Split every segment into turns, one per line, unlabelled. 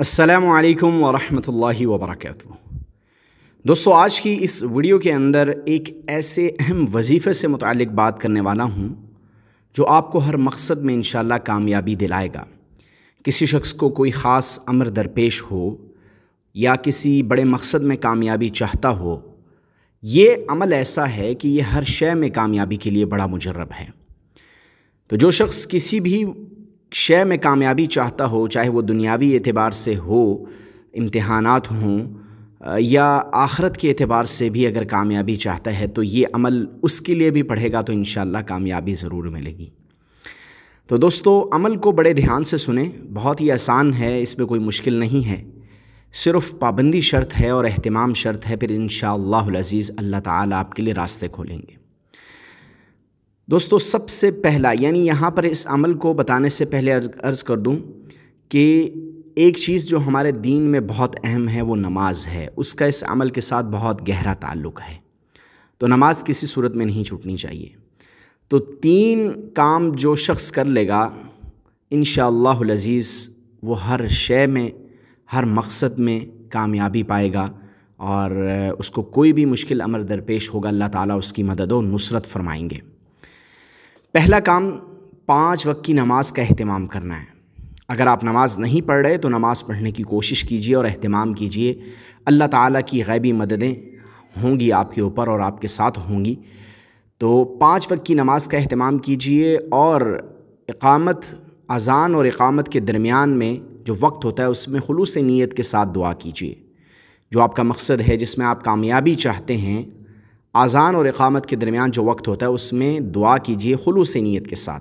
असलकम वरहमल वबरक दोस्तों आज की इस वीडियो के अंदर एक ऐसे अहम वजीफ़े से मुतल बात करने वाला हूँ जो आपको हर मकसद में इन कामयाबी दिलाएगा किसी शख्स को कोई ख़ास अमर दरपेश हो या किसी बड़े मकसद में कामयाबी चाहता हो ये अमल ऐसा है कि ये हर शय में कामयाबी के लिए बड़ा मुजरब है तो जो शख्स किसी भी शय में कामयाबी चाहता हो चाहे वो दुनियावी एतबार से हो इम्तहान हों या आखरत के अतबार से भी अगर कामयाबी चाहता है तो ये अमल उसके लिए भी पढ़ेगा तो इन कामयाबी ज़रूर मिलेगी तो दोस्तों अमल को बड़े ध्यान से सुने बहुत ही आसान है इसमें कोई मुश्किल नहीं है सिर्फ पाबंदी शर्त है और अहतमाम शर्त है फिर इन अज़ीज़ अल्लाह ताला आपके लिए रास्ते खोलेंगे दोस्तों सबसे पहला यानी यहाँ पर इस अमल को बताने से पहले अर्ज़ कर दूँ कि एक चीज़ जो हमारे दीन में बहुत अहम है वो नमाज है उसका इस अमल के साथ बहुत गहरा ताल्लुक़ है तो नमाज किसी सूरत में नहीं छूटनी चाहिए तो तीन काम जो शख्स कर लेगा इन शज़ीज़ वो हर शय में हर मकसद में कामयाबी पाएगा और उसको कोई भी मुश्किल अमर दरपेश होगा अल्लाह ताला उसकी मदद और नुसरत फरमाएंगे पहला काम पाँच वक्त की नमाज का अहतमाम करना है अगर आप नमाज़ नहीं पढ़ रहे तो नमाज़ पढ़ने की कोशिश कीजिए और अहतमाम कीजिए अल्लाह ताला की गैबी मददें होंगी आपके ऊपर और आपके साथ होंगी तो पाँच वक्त की नमाज का अहतमाम कीजिए और इकामत अजान और इकामत के दरमियान में जो वक्त होता है उसमें खलूस नीयत के साथ दुआ कीजिए जो आपका मकसद है जिसमें आप कामयाबी चाहते हैं अज़ान और इकामत के दरमियान जो वक्त होता है उसमें दुआ कीजिए खलूस नीयत के साथ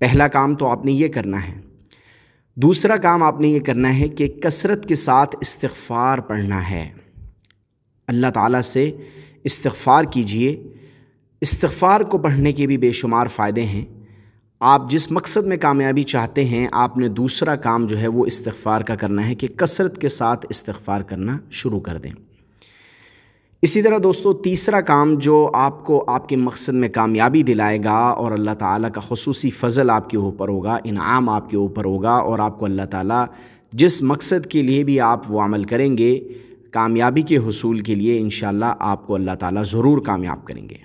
पहला काम तो आपने ये करना है दूसरा काम आपने ये करना है कि कसरत के साथ इस्तफ़ार पढ़ना है अल्लाह ताला से इस्तफ़ार कीजिए इस्तफ़ार को पढ़ने के भी बेशुमार फ़ायदे हैं आप जिस मकसद में कामयाबी चाहते हैं आपने दूसरा काम जो है वो इस्तफ़ार का करना है कि कसरत के साथ इस्तफ़ार करना शुरू कर दें इसी तरह दोस्तों तीसरा काम जो आपको आपके मकसद में कामयाबी दिलाएगा और अल्लाह ताला का खसूसी फ़ज़ल आपके ऊपर होगा इनाम आपके ऊपर होगा और आपको अल्लाह ताला जिस मकसद के लिए भी आप वो अमल करेंगे कामयाबी के हसूल के लिए इन आपको अल्लाह ताला ज़रूर कामयाब करेंगे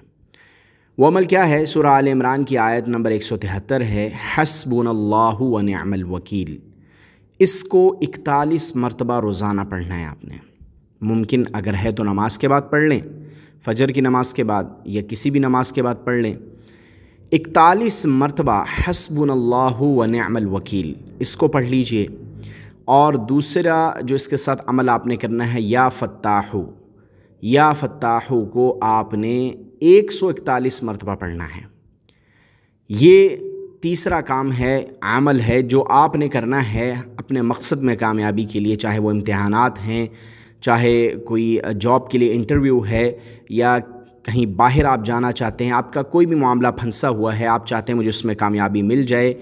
वो अमल क्या है सुर आल इमरान की आयत नंबर एक सौ तिहत्तर है हसबून वन वकील इसको इकतालीस मरतबा रोज़ाना पढ़ना है आपने मुमकिन अगर है तो नमाज के बाद पढ़ लें फजर की नमाज के बाद या किसी भी नमाज के बाद पढ़ लें इकतालीस मरतबा हसबुन वनमल वकील इसको पढ़ लीजिए और दूसरा जो इसके साथ अमल आपने करना है या फ़त्ताहु या फ़त्ताहु को आपने एक सौ इकतालीस मरतबा पढ़ना है ये तीसरा काम है अमल है जो आपने करना है अपने मकसद में कामयाबी के लिए चाहे वो इम्तहानात हैं चाहे कोई जॉब के लिए इंटरव्यू है या कहीं बाहर आप जाना चाहते हैं आपका कोई भी मामला फंसा हुआ है आप चाहते हैं मुझे उसमें कामयाबी मिल जाए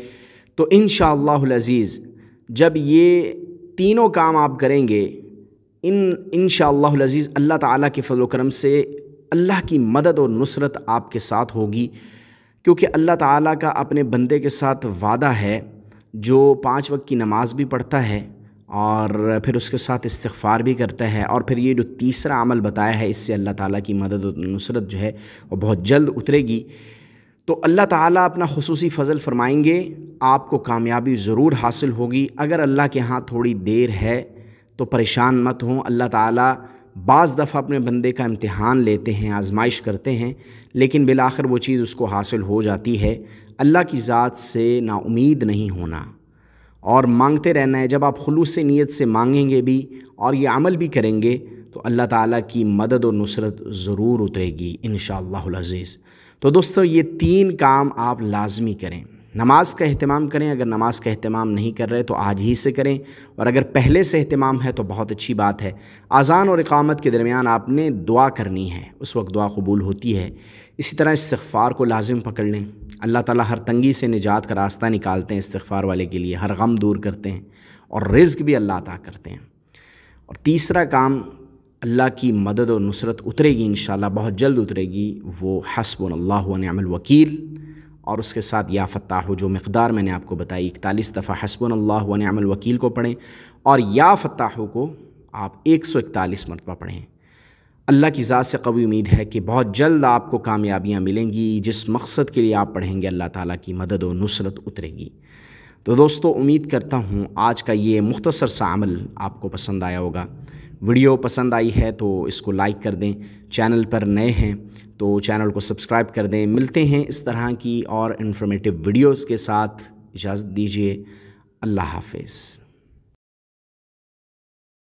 तो इन अज़ीज़ जब ये तीनों काम आप करेंगे इन इन अज़ीज़ अल्लाह ताला के फजल करम से अल्लाह की मदद और नुसरत आपके साथ होगी क्योंकि अल्लाह ताला का अपने बंदे के साथ वादा है जो पाँच वक्त की नमाज़ भी पढ़ता है और फिर उसके साथ इस्तफ़ार भी करता है और फिर ये जो तीसरा अमल बताया है इससे अल्लाह ताला की मदद और नुसरत जो है वो बहुत जल्द उतरेगी तो अल्लाह ताला अपना खसूसी फ़ज़ल फ़रमाएंगे आपको कामयाबी ज़रूर हासिल होगी अगर अल्लाह के यहाँ थोड़ी देर है तो परेशान मत हों अल्लाह ताला बाज़ दफ़ा अपने बंदे का इम्तहान लेते हैं आजमाइश करते हैं लेकिन बिलाखिर वो चीज़ उसको हासिल हो जाती है अल्लाह की ज़ात से नाउमीद नहीं होना और मांगते रहना है जब आप खलूस से नीयत से मांगेंगे भी और ये अमल भी करेंगे तो अल्लाह ताला की मदद और नुसरत ज़रूर उतरेगी इन अज़ीज़ तो दोस्तों ये तीन काम आप लाजमी करें नमाज का अहतमाम करें अगर नमाज का अहतमाम नहीं कर रहे तो आज ही से करें और अगर पहले से अहतमाम है तो बहुत अच्छी बात है अज़ान और इकामत के दरमियान आपने दुआ करनी है उस वक्त दुआ कबूल होती है इसी तरह इस्तफ़ार को लाजिम पकड़ लें अल्लाह ताला हर तंगी से निजात का रास्ता निकालते हैं इस्तफ़ार वाले के लिए हर गम दूर करते हैं और रिज्क भी अल्लाह अता करते हैं और तीसरा काम अल्लाह की मदद और नुसरत उतरेगी इन बहुत जल्द उतरेगी वो हसबन अल्लाह वकील और उसके साथ या फ़त्ताह जो मकदार मैंने आपको बताई इकतालीस दफ़ा हसबन अल्लाह वनमल वकील को पढ़ें और या फ़त्ताह को आप एक सौ इकतालीस मरतबा पढ़ें अल्लाह की ज़ात से कवी उम्मीद है कि बहुत जल्द आपको कामयाबियाँ मिलेंगी जिस मकसद के लिए आप पढ़ेंगे अल्लाह ताला की मदद और नुसरत उतरेगी तो दोस्तों उम्मीद करता हूँ आज का ये मुख्तसर सा अमल आपको पसंद आया होगा वीडियो पसंद आई है तो इसको लाइक कर दें चैनल पर नए हैं तो चैनल को सब्सक्राइब कर दें मिलते हैं इस तरह की और इन्फॉर्मेटिव वीडियोस के साथ इजाज़त दीजिए अल्लाह हाफिज़